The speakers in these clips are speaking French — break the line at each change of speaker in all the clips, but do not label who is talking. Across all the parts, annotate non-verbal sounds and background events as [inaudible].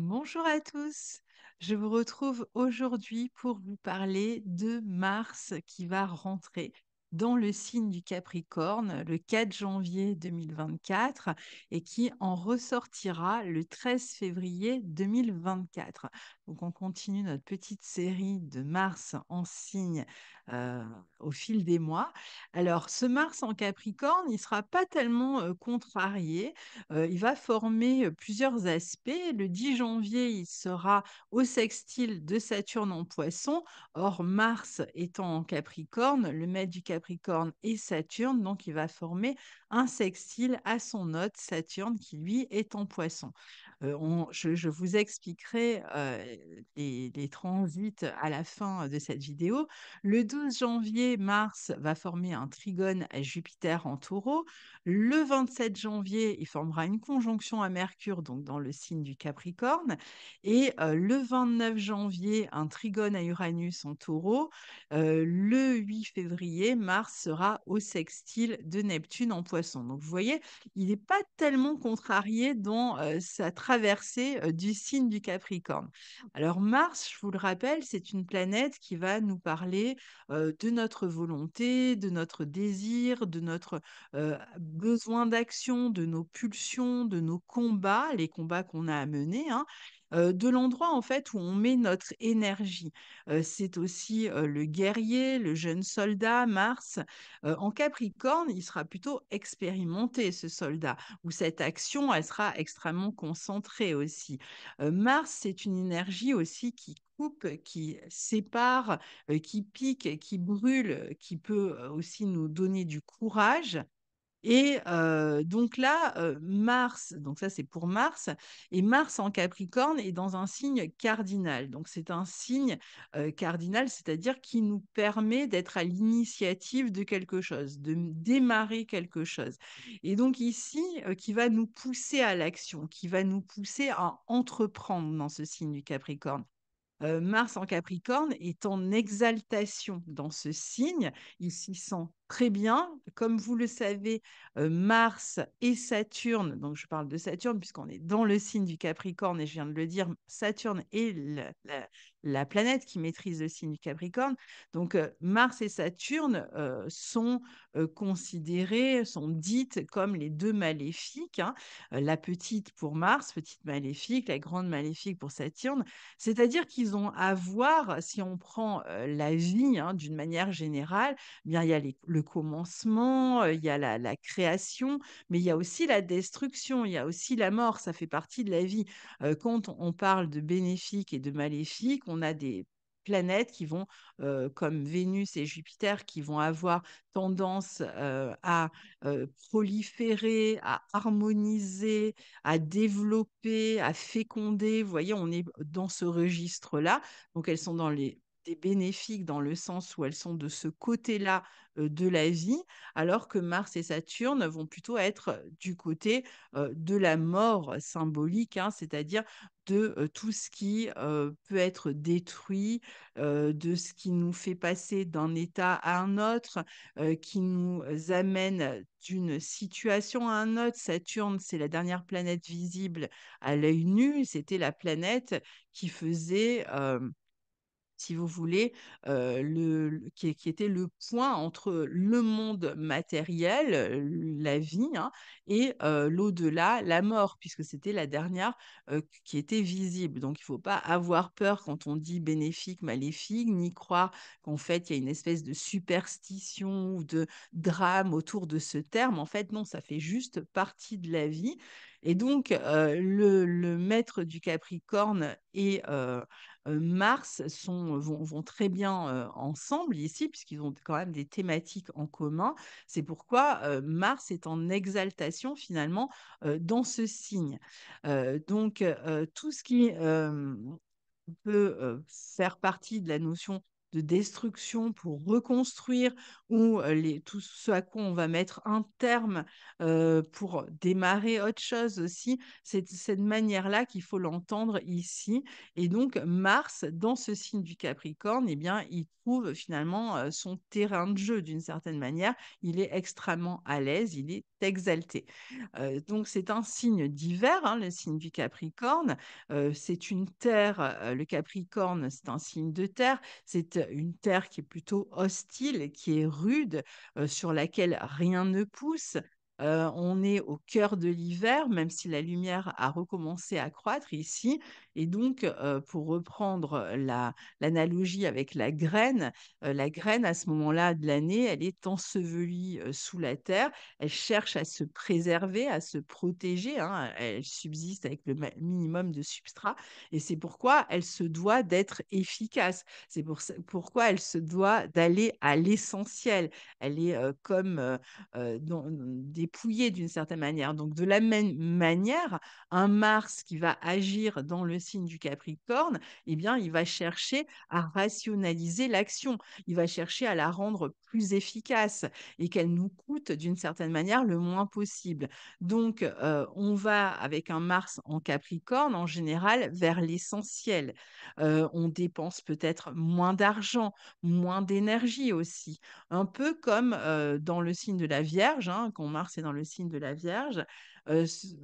Bonjour à tous, je vous retrouve aujourd'hui pour vous parler de Mars qui va rentrer dans le signe du Capricorne le 4 janvier 2024 et qui en ressortira le 13 février 2024. Donc on continue notre petite série de Mars en signe euh, au fil des mois. Alors, ce Mars en Capricorne, il ne sera pas tellement contrarié. il va former plusieurs aspects. Le 10 janvier, il sera au sextile de Saturne en Poisson. Or, Mars étant en Capricorne, le maître du Capricorne est Saturne, donc il va former un sextile à son hôte Saturne qui lui est en Poisson. Euh, je, vous expliquerai euh, les, transits à la fin de cette vidéo. Le 12 janvier, Mars va former un trigone à Jupiter en taureau. Le 27 janvier, il formera une conjonction à Mercure, donc dans le signe du Capricorne. Et euh, le 29 janvier, un trigone à Uranus en taureau. le 8 février, Mars sera au sextile de Neptune en poisson. Donc vous voyez, il n'est pas tellement contrarié dans sa traversée du signe du Capricorne. Alors Mars, je vous le rappelle, c'est une planète qui va nous parler de notre volonté, de notre désir, de notre besoin d'action, de nos pulsions, de nos combats, les combats qu'on a à mener. Hein de l'endroit en fait où on met notre énergie. c'est aussi le guerrier, le jeune soldat, Mars. en Capricorne, il sera plutôt expérimenté ce soldat, où cette action, elle sera extrêmement concentrée aussi. Mars, c'est une énergie aussi qui coupe, qui sépare, qui pique, qui brûle, qui peut aussi nous donner du courage. Et donc là, Mars, donc ça c'est pour Mars, et Mars en Capricorne est dans un signe cardinal. Donc c'est un signe cardinal, c'est-à-dire qui nous permet d'être à l'initiative de quelque chose, de démarrer quelque chose. Et donc ici, qui va nous pousser à l'action, qui va nous pousser à entreprendre dans ce signe du Capricorne. Mars en Capricorne est en exaltation dans ce signe. Il s'y très bien. Comme vous le savez, euh, Mars et Saturne, donc je parle de Saturne puisqu'on est dans le signe du Capricorne et je viens de le dire, Saturne est la, planète qui maîtrise le signe du Capricorne. Donc euh, Mars et Saturne euh, sont considérées, sont dites comme les deux maléfiques. Hein. la petite pour Mars, petite maléfique, la grande maléfique pour Saturne. C'est-à-dire qu'ils ont à voir, si on prend la vie hein, d'une manière générale, eh bien il y a les, le le commencement, il y a la, création, mais il y a aussi la destruction, il y a aussi la mort, ça fait partie de la vie. quand on parle de bénéfique et de maléfique, on a des planètes qui vont, comme Vénus et Jupiter, qui vont avoir tendance à proliférer, à harmoniser, à développer, à féconder. Vous voyez, on est dans ce registre-là. Donc, elles sont dans les des bénéfiques dans le sens où elles sont de ce côté-là de la vie, alors que Mars et Saturne vont plutôt être du côté de la mort symbolique, hein, c'est-à-dire de tout ce qui peut être détruit, de ce qui nous fait passer d'un état à un autre, qui nous amène d'une situation à un autre. Saturne, c'est la dernière planète visible à l'œil nu, c'était la planète qui faisait si vous voulez, euh, le, qui, était le point entre le monde matériel, euh, la vie, hein, et euh, l'au-delà, la mort, puisque c'était la dernière qui était visible. Donc il ne faut pas avoir peur quand on dit bénéfique, maléfique, ni croire qu'en fait il y a une espèce de superstition ou de drame autour de ce terme. En fait, non, ça fait juste partie de la vie. Et donc, le, maître du Capricorne est... Euh, Mars sont, euh, vont, vont très bien euh, ensemble ici, puisqu'ils ont quand même des thématiques en commun. C'est pourquoi Mars est en exaltation finalement dans ce signe. donc, tout ce qui peut faire partie de la notion de destruction pour reconstruire ou les, tout ce à quoi on va mettre un terme pour démarrer autre chose aussi. C'est de cette manière-là qu'il faut l'entendre ici. Et donc Mars, dans ce signe du Capricorne, eh bien, il trouve finalement son terrain de jeu d'une certaine manière. Il est extrêmement à l'aise, il est exalté. donc c'est un signe d'hiver, hein, le signe du Capricorne. c'est une terre, le Capricorne, c'est un signe de terre. C'est une terre qui est plutôt hostile, qui est rude, euh, sur laquelle rien ne pousse, on est au cœur de l'hiver, même si la lumière a recommencé à croître ici. Et donc, pour reprendre l'analogie avec la graine, la graine, à ce moment-là de l'année, elle est ensevelie sous la terre. Elle cherche à se préserver, à se protéger. Hein, elle subsiste avec le minimum de substrat. Et c'est pourquoi elle se doit d'être efficace. C'est pour, pourquoi elle se doit d'aller à l'essentiel. Elle est comme dans des pouiller d'une certaine manière. Donc de la même manière, un Mars qui va agir dans le signe du Capricorne, eh bien, il va chercher à rationaliser l'action, il va chercher à la rendre plus efficace et qu'elle nous coûte d'une certaine manière le moins possible. Donc euh, on va avec un Mars en Capricorne en général vers l'essentiel. Euh, on dépense peut-être moins d'argent, moins d'énergie aussi, un peu comme euh, dans le signe de la Vierge, hein, quand Mars dans le signe de la Vierge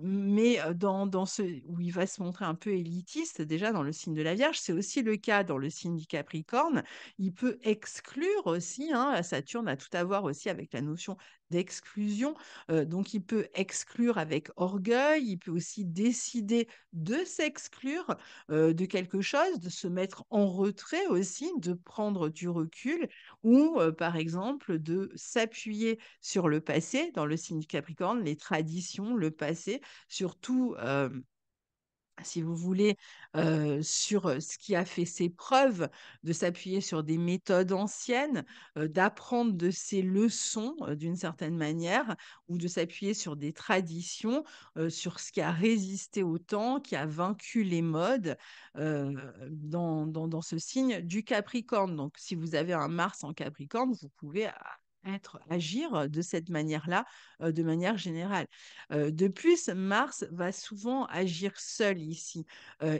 mais dans, dans ce où il va se montrer un peu élitiste, déjà dans le signe de la Vierge, c'est aussi le cas dans le signe du Capricorne. Il peut exclure aussi, hein, Saturne a tout à voir aussi avec la notion d'exclusion. donc, il peut exclure avec orgueil, il peut aussi décider de s'exclure de quelque chose, de se mettre en retrait aussi, de prendre du recul ou, par exemple, de s'appuyer sur le passé, dans le signe du Capricorne, les traditions, le passer, surtout si vous voulez, sur ce qui a fait ses preuves, de s'appuyer sur des méthodes anciennes, d'apprendre de ses leçons d'une certaine manière, ou de s'appuyer sur des traditions, sur ce qui a résisté au temps, qui a vaincu les modes dans, dans, dans, ce signe du Capricorne. Donc, si vous avez un Mars en Capricorne, vous pouvez ah, être, agir de cette manière-là, de manière générale. de plus, Mars va souvent agir seul ici.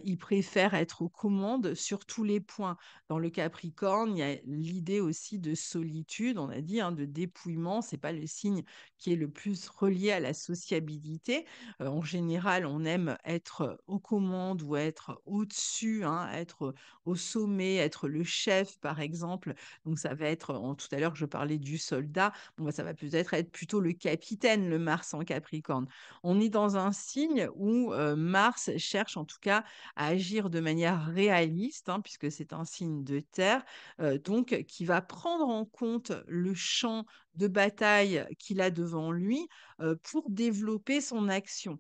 il préfère être aux commandes sur tous les points. Dans le Capricorne, il y a l'idée aussi de solitude, on a dit, hein, de dépouillement. C'est pas le signe qui est le plus relié à la sociabilité. en général, on aime être aux commandes ou être au-dessus, hein, être au sommet, être le chef, par exemple. Donc ça va être, en, tout à l'heure, je parlais du sol bah, ça va peut-être être plutôt le capitaine, le Mars en Capricorne. On est dans un signe où Mars cherche en tout cas à agir de manière réaliste, hein, puisque c'est un signe de terre, donc qui va prendre en compte le champ de bataille qu'il a devant lui pour développer son action.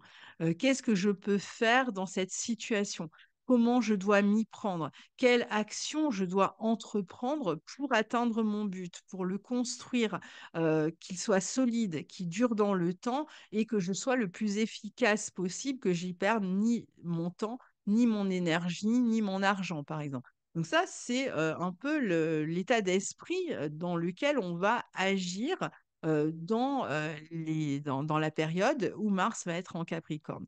Qu'est-ce que je peux faire dans cette situation comment je dois m'y prendre, quelle action je dois entreprendre pour atteindre mon but, pour le construire, euh, qu'il soit solide, qu'il dure dans le temps et que je sois le plus efficace possible, que j'y perde ni mon temps, ni mon énergie, ni mon argent, par exemple. Donc ça, c'est euh, un peu l'état d'esprit euh, dans lequel on va agir dans, la période où Mars va être en Capricorne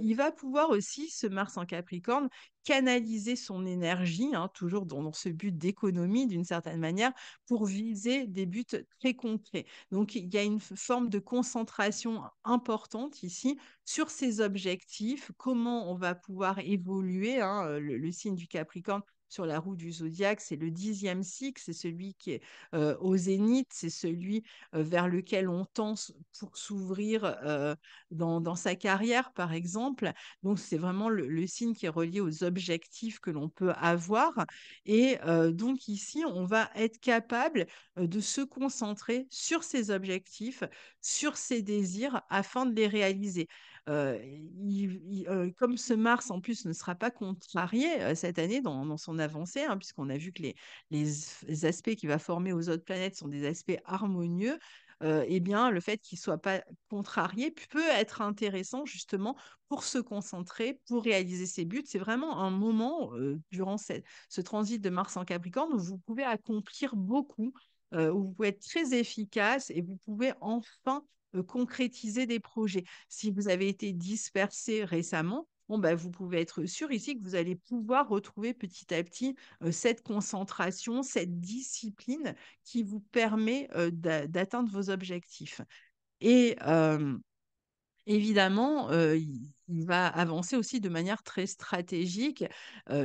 il va pouvoir aussi, ce Mars en Capricorne, canaliser son énergie, hein, toujours dans, ce but d'économie d'une certaine manière, pour viser des buts très concrets. Donc il y a une forme de concentration importante ici sur ses objectifs, comment on va pouvoir évoluer, hein, le signe du Capricorne sur la roue du zodiaque, c'est le dixième cycle, c'est celui qui est euh, au zénith, c'est celui euh, vers lequel on tend pour s'ouvrir euh, dans, sa carrière, par exemple. Donc, c'est vraiment le, signe qui est relié aux objectifs que l'on peut avoir. Et donc, ici, on va être capable de se concentrer sur ces objectifs, sur ses désirs, afin de les réaliser comme ce Mars, en plus, ne sera pas contrarié cette année dans, son avancée, hein, puisqu'on a vu que les, les aspects qu'il va former aux autres planètes sont des aspects harmonieux, euh, bien, le fait qu'il ne soit pas contrarié peut être intéressant justement pour se concentrer, pour réaliser ses buts. C'est vraiment un moment durant ce transit de Mars en Capricorne où vous pouvez accomplir beaucoup, où vous pouvez être très efficace et vous pouvez enfin concrétiser des projets. Si vous avez été dispersé récemment, Bon, bah, vous pouvez être sûr ici que vous allez pouvoir retrouver petit à petit cette concentration, cette discipline qui vous permet d'atteindre vos objectifs. Et évidemment, il va avancer aussi de manière très stratégique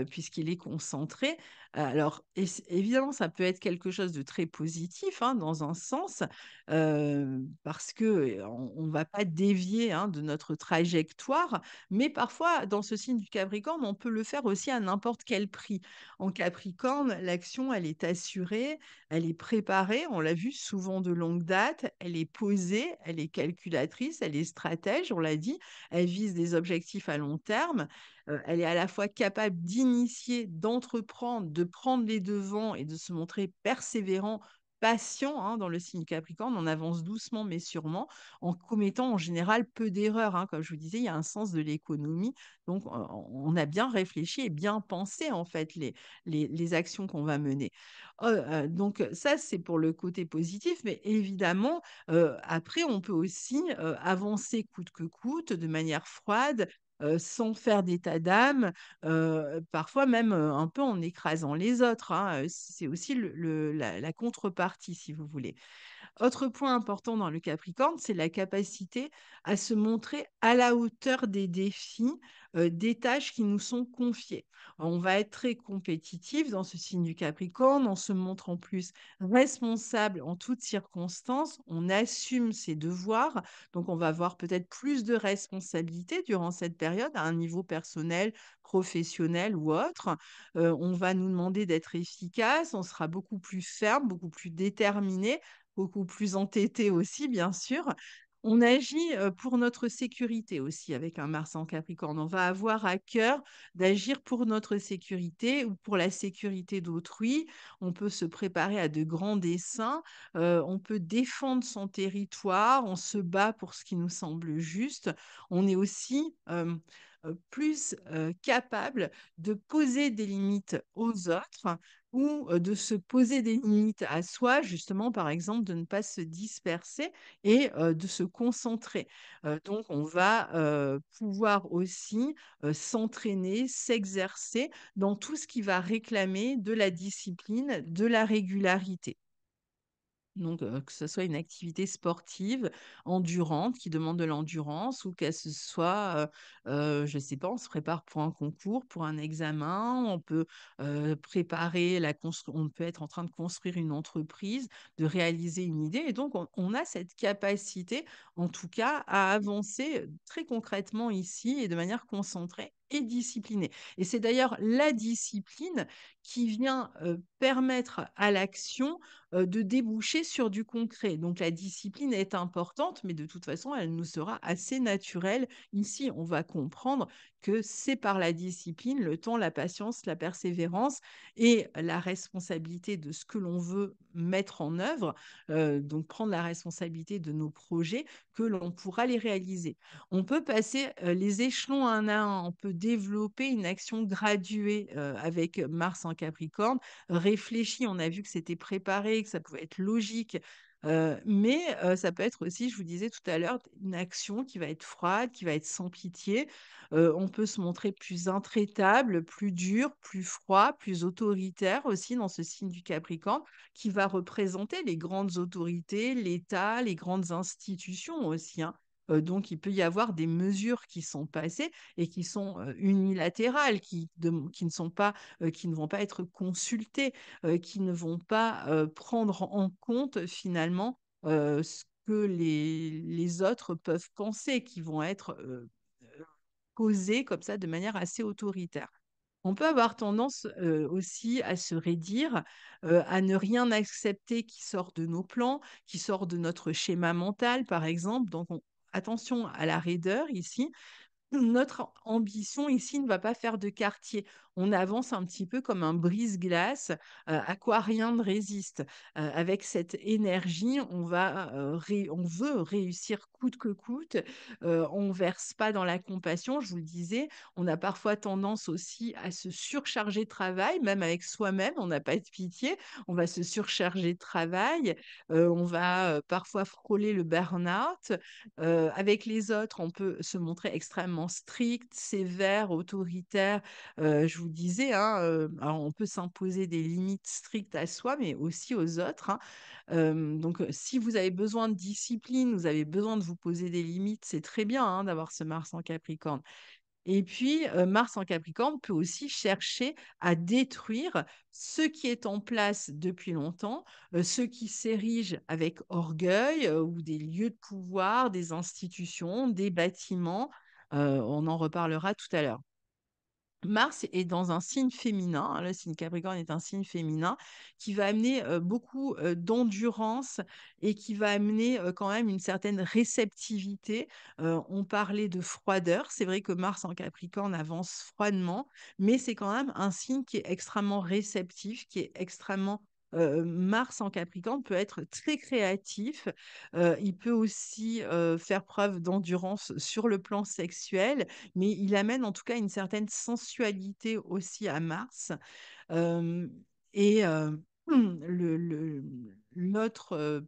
puisqu'il est concentré. Alors évidemment, ça peut être quelque chose de très positif hein, dans un sens parce que on ne va pas dévier hein, de notre trajectoire, mais parfois dans ce signe du Capricorne, on peut le faire aussi à n'importe quel prix. En Capricorne, l'action elle est assurée, elle est préparée, on l'a vu souvent de longue date, elle est posée, elle est calculatrice, elle est stratège, on l'a dit, elle vise des objectifs à long terme. Euh, elle est à la fois capable d'initier, d'entreprendre, de prendre les devants et de se montrer persévérant patient hein, dans le signe Capricorne, on avance doucement mais sûrement, en commettant en général peu d'erreurs. Hein. Comme je vous disais, il y a un sens de l'économie, donc on a bien réfléchi et bien pensé en fait les, actions qu'on va mener. Euh, euh, donc ça, c'est pour le côté positif, mais évidemment, après, on peut aussi avancer coûte que coûte, de manière froide, euh, sans faire d'état d'âme, euh, parfois même euh, un peu en écrasant les autres. Hein, c'est aussi la, contrepartie, si vous voulez. Autre point important dans le Capricorne, c'est la capacité à se montrer à la hauteur des défis, des tâches qui nous sont confiées. On va être très compétitif dans ce signe du Capricorne, on se montre en plus responsable en toutes circonstances, on assume ses devoirs, donc on va avoir peut-être plus de responsabilités durant cette période à un niveau personnel, professionnel ou autre. on va nous demander d'être efficace, on sera beaucoup plus ferme, beaucoup plus déterminé beaucoup plus entêté aussi, bien sûr. On agit pour notre sécurité aussi avec un Mars en Capricorne. On va avoir à cœur d'agir pour notre sécurité ou pour la sécurité d'autrui. On peut se préparer à de grands dessins. on peut défendre son territoire. On se bat pour ce qui nous semble juste. On est aussi euh, plus euh, capable de poser des limites aux autres ou euh, de se poser des limites à soi, justement, par exemple, de ne pas se disperser et de se concentrer. donc, on va pouvoir aussi s'entraîner, s'exercer dans tout ce qui va réclamer de la discipline, de la régularité. Donc, que ce soit une activité sportive endurante qui demande de l'endurance ou qu'elle ce soit, je ne sais pas, on se prépare pour un concours, pour un examen, on peut préparer la on peut être en train de construire une entreprise, de réaliser une idée. Et donc, on, a cette capacité, en tout cas, à avancer très concrètement ici et de manière concentrée et discipliné. Et c'est d'ailleurs la discipline qui vient permettre à l'action de déboucher sur du concret. Donc la discipline est importante, mais de toute façon, elle nous sera assez naturelle. Ici, on va comprendre que c'est par la discipline, le temps, la patience, la persévérance et la responsabilité de ce que l'on veut mettre en œuvre, donc prendre la responsabilité de nos projets, que l'on pourra les réaliser. On peut passer les échelons un à un, on peut développer une action graduée avec Mars en Capricorne, réfléchie. On a vu que c'était préparé, que ça pouvait être logique. mais ça peut être aussi, je vous disais tout à l'heure, une action qui va être froide, qui va être sans pitié. on peut se montrer plus intraitable, plus dur, plus froid, plus autoritaire aussi dans ce signe du Capricorne, qui va représenter les grandes autorités, l'État, les grandes institutions aussi. Hein donc, il peut y avoir des mesures qui sont passées et qui sont unilatérales, qui, ne sont pas, qui ne vont pas être consultées, qui ne vont pas prendre en compte finalement ce que les, autres peuvent penser, qui vont être causées comme ça de manière assez autoritaire. On peut avoir tendance aussi à se rédire, à ne rien accepter qui sort de nos plans, qui sort de notre schéma mental, par exemple. Donc, attention à la raideur ici. Notre ambition ici ne va pas faire de quartier on avance un petit peu comme un brise-glace, à quoi rien ne résiste. avec cette énergie, on, va, on veut réussir coûte que coûte. on ne verse pas dans la compassion, je vous le disais. On a parfois tendance aussi à se surcharger de travail, même avec soi-même, on n'a pas de pitié. On va se surcharger de travail, on va parfois frôler le burn-out. avec les autres, on peut se montrer extrêmement strict, sévère, autoritaire. je vous disait hein, bah, on peut s'imposer des limites strictes à soi, mais aussi aux autres. Hein. donc, si vous avez besoin de discipline, vous avez besoin de vous poser des limites, c'est très bien hein, d'avoir ce Mars en Capricorne. Et puis, Mars en Capricorne peut aussi chercher à détruire ce qui est en place depuis longtemps, ce qui s'érige avec orgueil ou des lieux de pouvoir, des institutions, des bâtiments. on en reparlera tout à l'heure. Mars est dans un signe féminin, hein, le signe Capricorne est un signe féminin qui va amener beaucoup d'endurance et qui va amener quand même une certaine réceptivité. on parlait de froideur, c'est vrai que Mars en Capricorne avance froidement, mais c'est quand même un signe qui est extrêmement réceptif, qui est extrêmement Mars en Capricorne peut être très créatif. il peut aussi faire preuve d'endurance sur le plan sexuel, mais il amène en tout cas une certaine sensualité aussi à Mars. et [clears throat] l'autre le,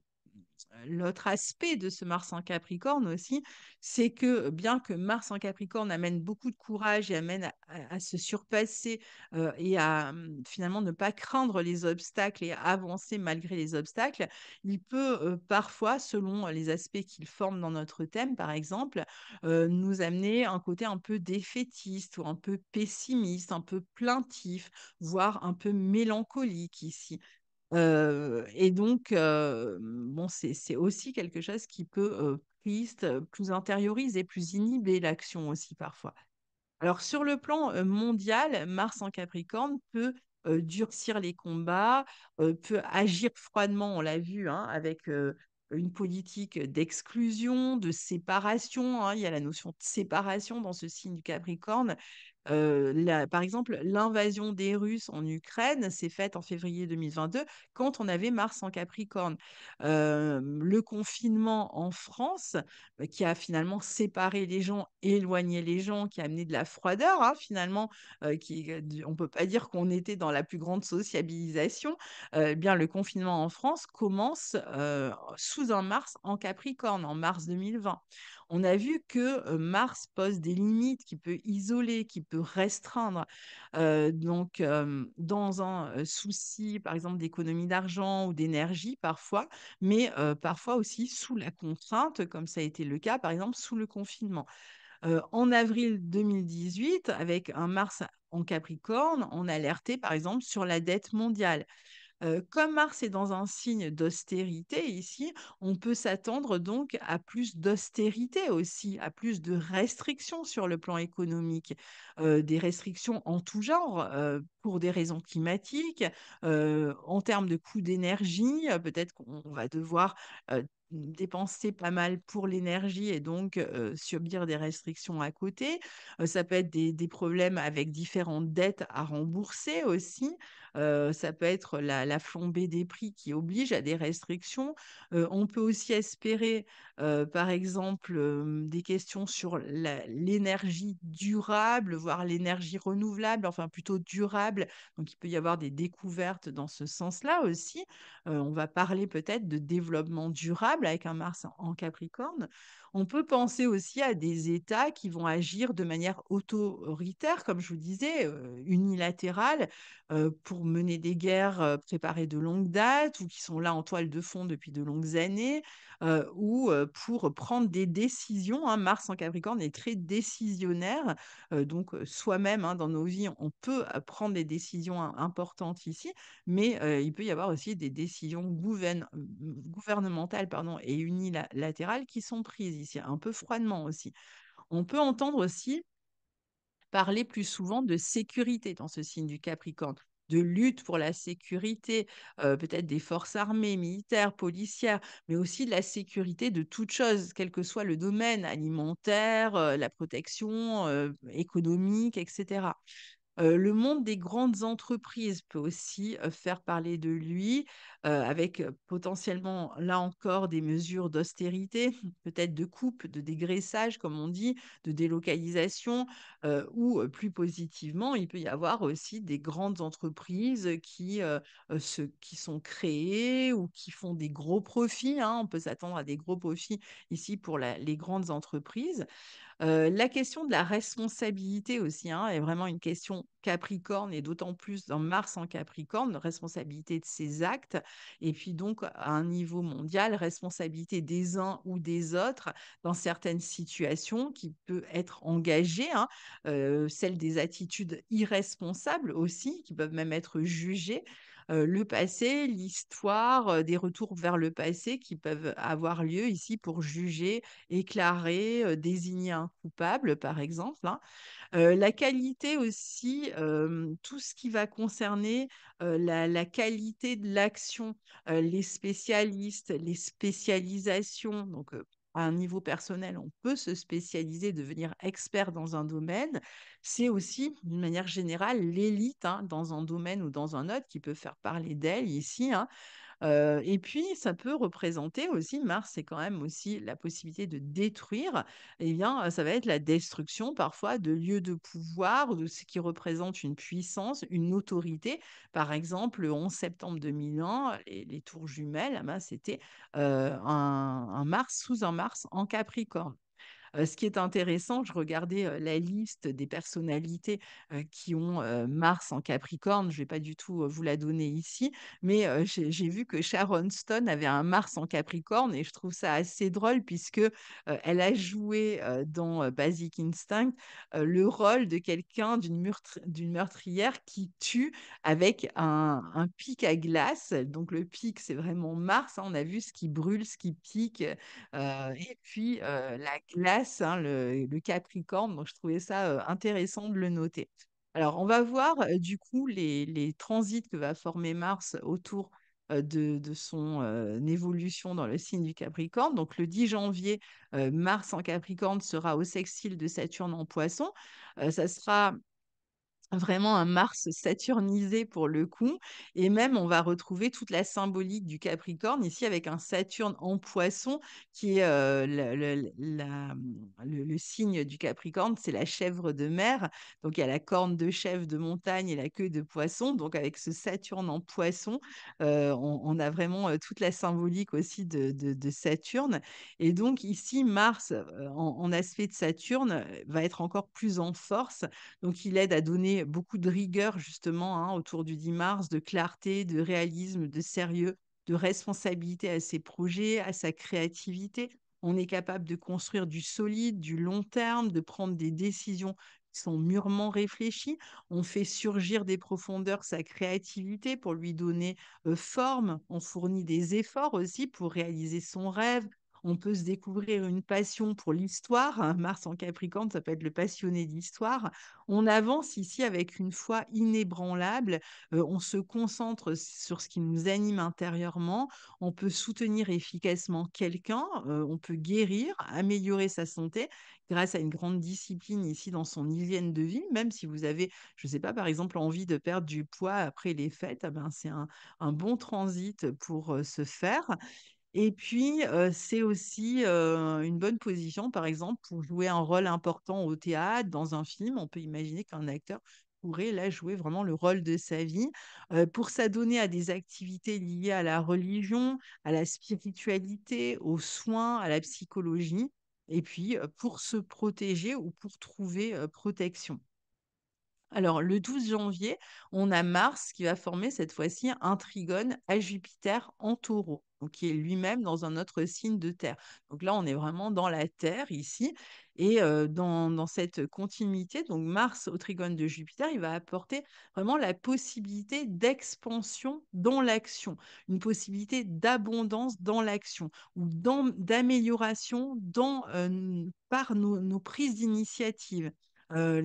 euh, l'autre aspect de ce Mars en Capricorne aussi, c'est que euh, bien que Mars en Capricorne amène beaucoup de courage et amène à, se surpasser euh, et à hum, finalement ne pas craindre les obstacles et à avancer malgré les obstacles, il peut parfois, selon les aspects qu'il forme dans notre thème par exemple, nous amener un côté un peu défaitiste ou un peu pessimiste, un peu plaintif, voire un peu mélancolique ici et donc, bon, c'est aussi quelque chose qui peut plus, intérioriser, plus inhiber l'action aussi parfois. Alors, sur le plan mondial, Mars en Capricorne peut durcir les combats, peut agir froidement, on l'a vu, hein, avec une politique d'exclusion, de séparation. Hein. il y a la notion de séparation dans ce signe du Capricorne par exemple, l'invasion des Russes en Ukraine s'est faite en février 2022 quand on avait Mars en Capricorne. le confinement en France, bah, qui a finalement séparé les gens, éloigné les gens, qui a amené de la froideur, hein, finalement, on ne peut pas dire qu'on était dans la plus grande sociabilisation, eh bien, le confinement en France commence sous un Mars en Capricorne, en mars 2020 on a vu que Mars pose des limites, qui peut isoler, qui peut restreindre. donc, dans un souci, par exemple, d'économie d'argent ou d'énergie parfois, mais parfois aussi sous la contrainte, comme ça a été le cas, par exemple, sous le confinement. en avril 2018, avec un Mars en Capricorne, on alertait par exemple sur la dette mondiale comme Mars est dans un signe d'austérité ici, on peut s'attendre donc à plus d'austérité aussi, à plus de restrictions sur le plan économique, des restrictions en tout genre. pour des raisons climatiques, en termes de coûts d'énergie, peut-être qu'on va devoir dépenser pas mal pour l'énergie et donc subir des restrictions à côté. ça peut être des, des, problèmes avec différentes dettes à rembourser aussi. ça peut être la, la, flambée des prix qui oblige à des restrictions. on peut aussi espérer, par exemple, des questions sur l'énergie durable, voire l'énergie renouvelable, enfin plutôt durable. Donc il peut y avoir des découvertes dans ce sens-là aussi. on va parler peut-être de développement durable avec un Mars en Capricorne, on peut penser aussi à des États qui vont agir de manière autoritaire, comme je vous disais, unilatérale, pour mener des guerres préparées de longue date ou qui sont là en toile de fond depuis de longues années, ou pour prendre des décisions. Hein. Mars en Capricorne est très décisionnaire, donc soi-même hein, dans nos vies, on peut prendre des décisions importantes ici, mais il peut y avoir aussi des décisions gouvernementales pardon, et unilatérales qui sont prises un peu froidement aussi. On peut entendre aussi parler plus souvent de sécurité dans ce signe du Capricorne de lutte pour la sécurité, euh, peut-être des forces armées, militaires, policières, mais aussi de la sécurité de toute chose, quel que soit le domaine alimentaire, euh, la protection euh, économique, etc le monde des grandes entreprises peut aussi faire parler de lui, avec potentiellement, là encore, des mesures d'austérité, [laughs] peut-être de coupe, de dégraissage, comme on dit, de délocalisation, ou plus positivement, il peut y avoir aussi des grandes entreprises qui, sont créées ou qui font des gros profits. Hein, on peut s'attendre à des gros profits ici pour les grandes entreprises la question de la responsabilité aussi hein, est vraiment une question Capricorne et d'autant plus dans Mars en Capricorne, responsabilité de ses actes, et puis donc à un niveau mondial, responsabilité des uns ou des autres dans certaines situations qui peut être engagée, hein, celle des attitudes irresponsables aussi, qui peuvent même être jugées. le passé, l'histoire, des retours vers le passé qui peuvent avoir lieu ici pour juger, éclairer, désigner un coupable, par exemple. Hein, la qualité aussi tout ce qui va concerner la, qualité de l'action, les spécialistes, les spécialisations. Donc, à un niveau personnel, on peut se spécialiser, devenir expert dans un domaine. C'est aussi, d'une manière générale, l'élite hein, dans un domaine ou dans un autre qui peut faire parler d'elle ici. Hein et puis, ça peut représenter aussi, Mars, c'est quand même aussi la possibilité de détruire. Et eh bien, ça va être la destruction parfois de lieux de pouvoir, de ce qui représente une puissance, une autorité. Par exemple, le 11 septembre 2001, les, tours jumelles, c'était un Mars sous un Mars en Capricorne ce qui est intéressant, je regardais la liste des personnalités qui ont Mars en Capricorne. Je ne vais pas du tout vous la donner ici, mais j'ai vu que Sharon Stone avait un Mars en Capricorne et je trouve ça assez drôle puisque elle a joué dans Basic Instinct le rôle de quelqu'un d'une meurtrière qui tue avec un, pic à glace. Donc le pic, c'est vraiment Mars. Hein, on a vu ce qui brûle, ce qui pique, et puis la glace Hein, le, Capricorne. Donc, je trouvais ça intéressant de le noter. Alors, on va voir du coup les, transits que va former Mars autour de, son évolution dans le signe du Capricorne. Donc le 10 janvier, Mars en Capricorne sera au sextile de Saturne en Poisson. ça sera vraiment un Mars saturnisé pour le coup. Et même, on va retrouver toute la symbolique du Capricorne ici avec un Saturne en poisson qui est euh, le, signe du Capricorne, c'est la chèvre de mer. Donc, il y a la corne de chèvre de montagne et la queue de poisson. Donc, avec ce Saturne en poisson, euh, on, a vraiment euh, toute la symbolique aussi de, Saturne. Et donc, ici, Mars, en aspect de Saturne, va être encore plus en force. Donc, il aide à donner beaucoup de rigueur justement hein, autour du 10 mars, de clarté, de réalisme, de sérieux, de responsabilité à ses projets, à sa créativité. On est capable de construire du solide, du long terme, de prendre des décisions qui sont mûrement réfléchies. On fait surgir des profondeurs sa créativité pour lui donner forme. On fournit des efforts aussi pour réaliser son rêve, on peut se découvrir une passion pour l'histoire. Hein, Mars en Capricorne, ça peut être le passionné d'histoire. On avance ici avec une foi inébranlable. Euh, on se concentre sur ce qui nous anime intérieurement. On peut soutenir efficacement quelqu'un. Euh, on peut guérir, améliorer sa santé grâce à une grande discipline ici dans son hygiène de vie. Même si vous avez, je ne sais pas, par exemple, envie de perdre du poids après les fêtes, ah ben, c'est un, bon transit pour euh, se faire. Et puis, c'est aussi une bonne position, par exemple, pour jouer un rôle important au théâtre, dans un film. On peut imaginer qu'un acteur pourrait là jouer vraiment le rôle de sa vie pour s'adonner à des activités liées à la religion, à la spiritualité, aux soins, à la psychologie, et puis pour se protéger ou pour trouver protection. Alors, le 12 janvier, on a Mars qui va former cette fois-ci un trigone à Jupiter en taureau, qui est lui-même dans un autre signe de Terre. Donc là, on est vraiment dans la Terre ici. Et dans, cette continuité, donc Mars au trigone de Jupiter, il va apporter vraiment la possibilité d'expansion dans l'action, une possibilité d'abondance dans l'action ou d'amélioration par nos, nos prises d'initiative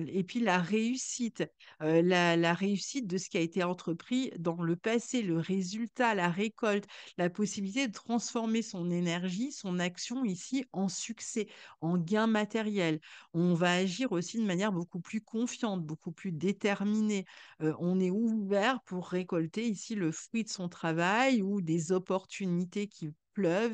et puis la réussite, la, réussite de ce qui a été entrepris dans le passé, le résultat, la récolte, la possibilité de transformer son énergie, son action ici en succès, en gain matériel. On va agir aussi de manière beaucoup plus confiante, beaucoup plus déterminée. on est ouvert pour récolter ici le fruit de son travail ou des opportunités qui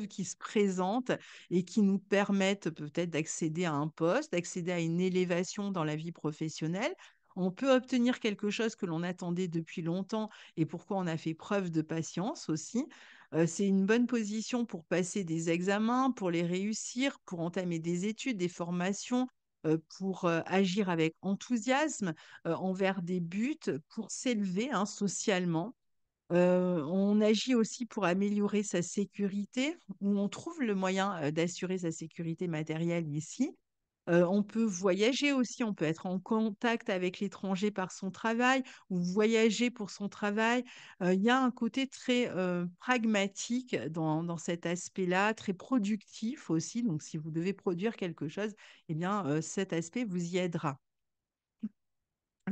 qui se présentent et qui nous permettent peut-être d'accéder à un poste, d'accéder à une élévation dans la vie professionnelle. On peut obtenir quelque chose que l'on attendait depuis longtemps et pourquoi on a fait preuve de patience aussi. Euh, c'est une bonne position pour passer des examens, pour les réussir, pour entamer des études, des formations, euh, pour euh, agir avec enthousiasme envers des buts, pour s'élever hein, socialement on agit aussi pour améliorer sa sécurité, où on trouve le moyen d'assurer sa sécurité matérielle ici. on peut voyager aussi, on peut être en contact avec l'étranger par son travail ou voyager pour son travail. il y a un côté très pragmatique dans, cet aspect-là, très productif aussi. Donc, si vous devez produire quelque chose, eh bien, cet aspect vous y aidera.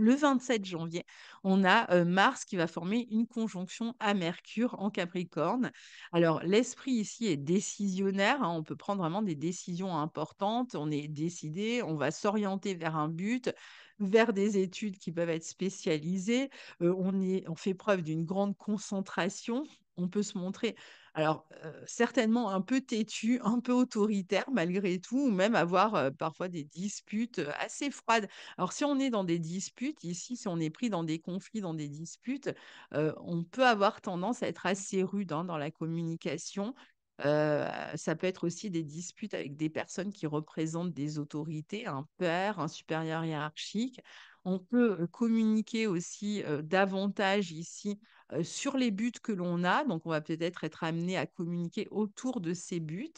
Le 27 janvier, on a Mars qui va former une conjonction à Mercure en Capricorne. Alors, l'esprit ici est décisionnaire, hein, on peut prendre vraiment des décisions importantes, on est décidé, on va s'orienter vers un but, vers des études qui peuvent être spécialisées, on, on fait preuve d'une grande concentration, on peut se montrer alors, certainement un peu têtu, un peu autoritaire malgré tout, ou même avoir parfois des disputes assez froides. Alors, si on est dans des disputes, ici, si on est pris dans des conflits, dans des disputes, on peut avoir tendance à être assez rude hein, dans la communication. ça peut être aussi des disputes avec des personnes qui représentent des autorités, un père, un supérieur hiérarchique. On peut communiquer aussi davantage ici sur les buts que l'on a. Donc, on va peut-être être, amené à communiquer autour de ces buts,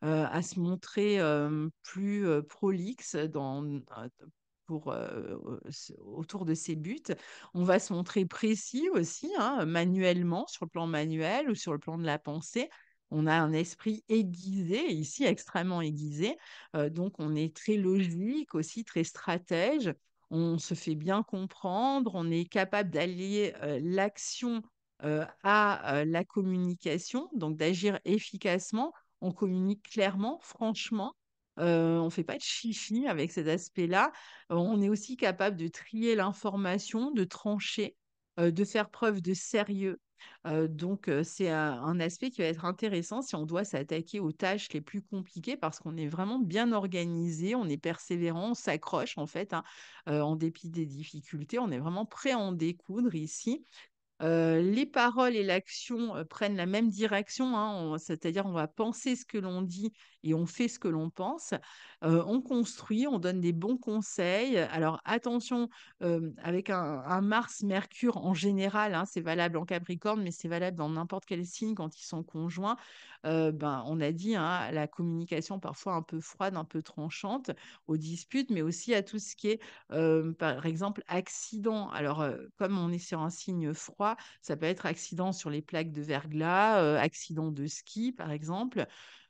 à se montrer plus prolixe autour de ces buts. On va se montrer précis aussi, hein, manuellement, sur le plan manuel ou sur le plan de la pensée. On a un esprit aiguisé, ici extrêmement aiguisé. donc, on est très logique aussi, très stratège on se fait bien comprendre, on est capable d'allier l'action à la communication, donc d'agir efficacement. On communique clairement, franchement. on ne fait pas de chichi avec cet aspect-là. on est aussi capable de trier l'information, de trancher. Euh, de faire preuve de sérieux. Euh, donc, euh, c'est un aspect qui va être intéressant si on doit s'attaquer aux tâches les plus compliquées parce qu'on est vraiment bien organisé, on est persévérant, on s'accroche en fait hein. en dépit des difficultés, on est vraiment prêt à en découdre ici les paroles et l'action prennent la même direction, hein, c'est-à-dire on va penser ce que l'on dit et on fait ce que l'on pense. on construit, on donne des bons conseils. Alors attention, avec un, Mars-Mercure en général, hein, c'est valable en Capricorne, mais c'est valable dans n'importe quel signe quand ils sont conjoints. Ben, on a dit hein, la communication parfois un peu froide, un peu tranchante aux disputes, mais aussi à tout ce qui est, par exemple, accident. Alors comme on est sur un signe froid, ça peut être accident sur les plaques de verglas, euh, accident de ski, par exemple.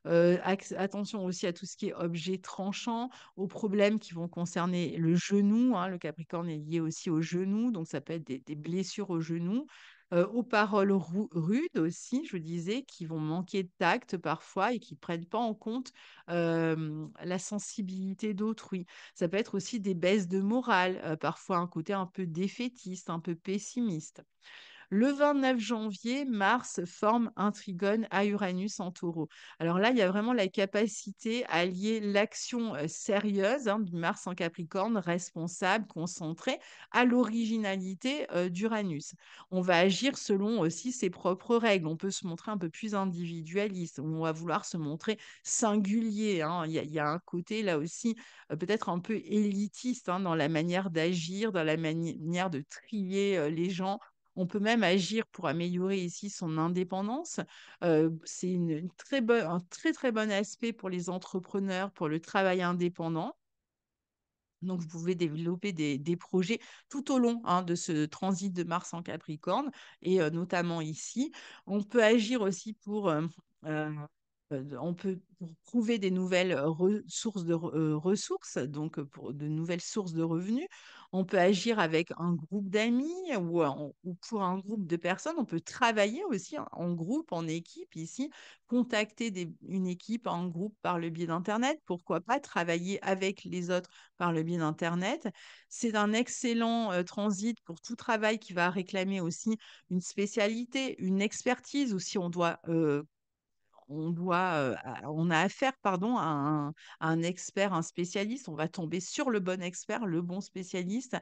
Euh, attention aussi à tout ce qui est objet tranchant, aux problèmes qui vont concerner le genou. Hein. le Capricorne est lié aussi au genou, donc ça peut être des, blessures au genou. Euh, aux paroles rudes aussi, je disais, qui vont manquer de tact parfois et qui prennent pas en compte la sensibilité d'autrui. Ça peut être aussi des baisses de morale, parfois un côté un peu défaitiste, un peu pessimiste. Le 29 janvier, Mars forme un trigone à Uranus en taureau. Alors là, il y a vraiment la capacité à lier l'action euh, sérieuse hein, de Mars en Capricorne, responsable, concentré, à l'originalité euh, d'Uranus. On va agir selon aussi ses propres règles. On peut se montrer un peu plus individualiste, on va vouloir se montrer singulier. Hein. Il y, a un côté là aussi euh, peut-être un peu élitiste hein, dans la manière d'agir, dans la manière de trier les gens on peut même agir pour améliorer ici son indépendance. Euh, c'est une, très bonne, un très très bon aspect pour les entrepreneurs, pour le travail indépendant. Donc, vous pouvez développer des, projets tout au long hein, de ce transit de Mars en Capricorne, et euh, notamment ici. On peut agir aussi pour euh, euh, on peut trouver des nouvelles euh, sources de euh, ressources, donc pour de nouvelles sources de revenus. On peut agir avec un groupe d'amis ou, pour un groupe de personnes. On peut travailler aussi en groupe, en équipe. Ici, contacter une équipe en groupe par le biais d'Internet. Pourquoi pas travailler avec les autres par le biais d'Internet. C'est un excellent transit pour tout travail qui va réclamer aussi une spécialité, une expertise ou si on doit on doit, on a affaire, pardon, à un, expert, un spécialiste. On va tomber sur le bon expert, le bon spécialiste.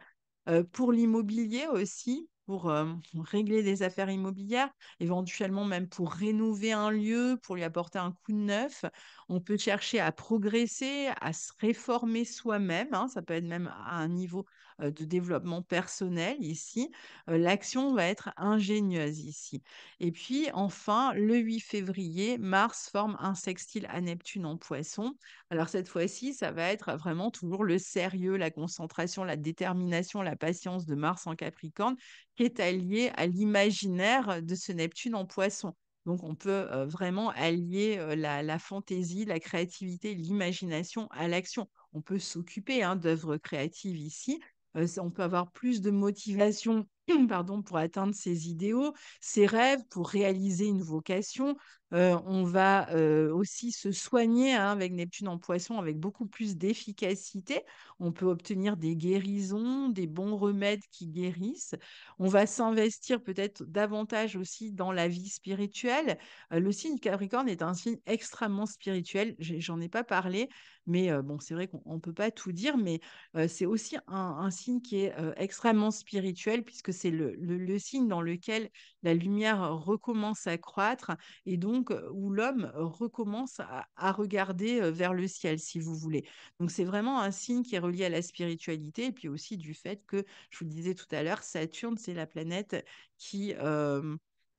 pour l'immobilier aussi, pour régler des affaires immobilières, éventuellement même pour rénover un lieu, pour lui apporter un coup de neuf. On peut chercher à progresser, à se réformer soi-même. Hein. ça peut être même à un niveau euh, de développement personnel ici. Euh, l'action va être ingénieuse ici. Et puis enfin, le 8 février, Mars forme un sextile à Neptune en poisson. Alors cette fois-ci, ça va être vraiment toujours le sérieux, la concentration, la détermination, la patience de Mars en Capricorne qui est allié à l'imaginaire de ce Neptune en poisson. Donc on peut euh, vraiment allier la, fantaisie, la créativité, l'imagination à l'action. On peut s'occuper hein, d'œuvres créatives ici, euh, on peut avoir plus de motivation [clears throat] pardon, pour atteindre ses idéaux, ses rêves, pour réaliser une vocation, on va aussi se soigner hein, avec Neptune en poisson avec beaucoup plus d'efficacité. On peut obtenir des guérisons, des bons remèdes qui guérissent. On va s'investir peut-être davantage aussi dans la vie spirituelle. le signe Capricorne est un signe extrêmement spirituel. J'en ai pas parlé, mais bon, c'est vrai qu'on ne peut pas tout dire, mais c'est aussi un, signe qui est extrêmement spirituel puisque c'est le signe dans lequel la lumière recommence à croître et donc où l'homme recommence à, regarder vers le ciel, si vous voulez. Donc c'est vraiment un signe qui est relié à la spiritualité et puis aussi du fait que, je vous le disais tout à l'heure, Saturne, c'est la planète qui...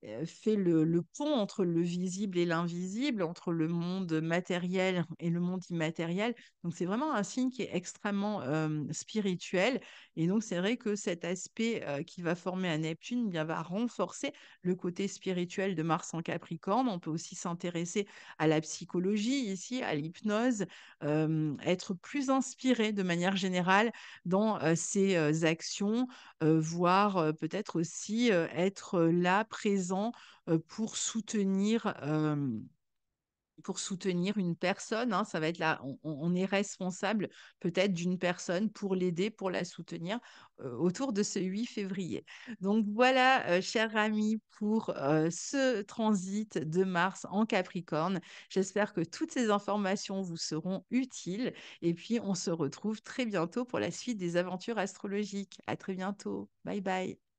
Euh, fait le, pont entre le visible et l'invisible, entre le monde matériel et le monde immatériel. Donc c'est vraiment un signe qui est extrêmement euh, spirituel. Et donc c'est vrai que cet aspect euh, qui va former à Neptune bien, va renforcer le côté spirituel de Mars en Capricorne. On peut aussi s'intéresser à la psychologie ici, à l'hypnose, être plus inspiré de manière générale dans ses actions, voire peut-être aussi être là présent pour soutenir pour soutenir une personne. Hein, ça va être là, on, est responsable peut-être d'une personne pour l'aider, pour la soutenir autour de ce 8 février. Donc voilà, chers amis, pour ce transit de Mars en Capricorne. J'espère que toutes ces informations vous seront utiles. Et puis, on se retrouve très bientôt pour la suite des aventures astrologiques. À très bientôt. Bye bye.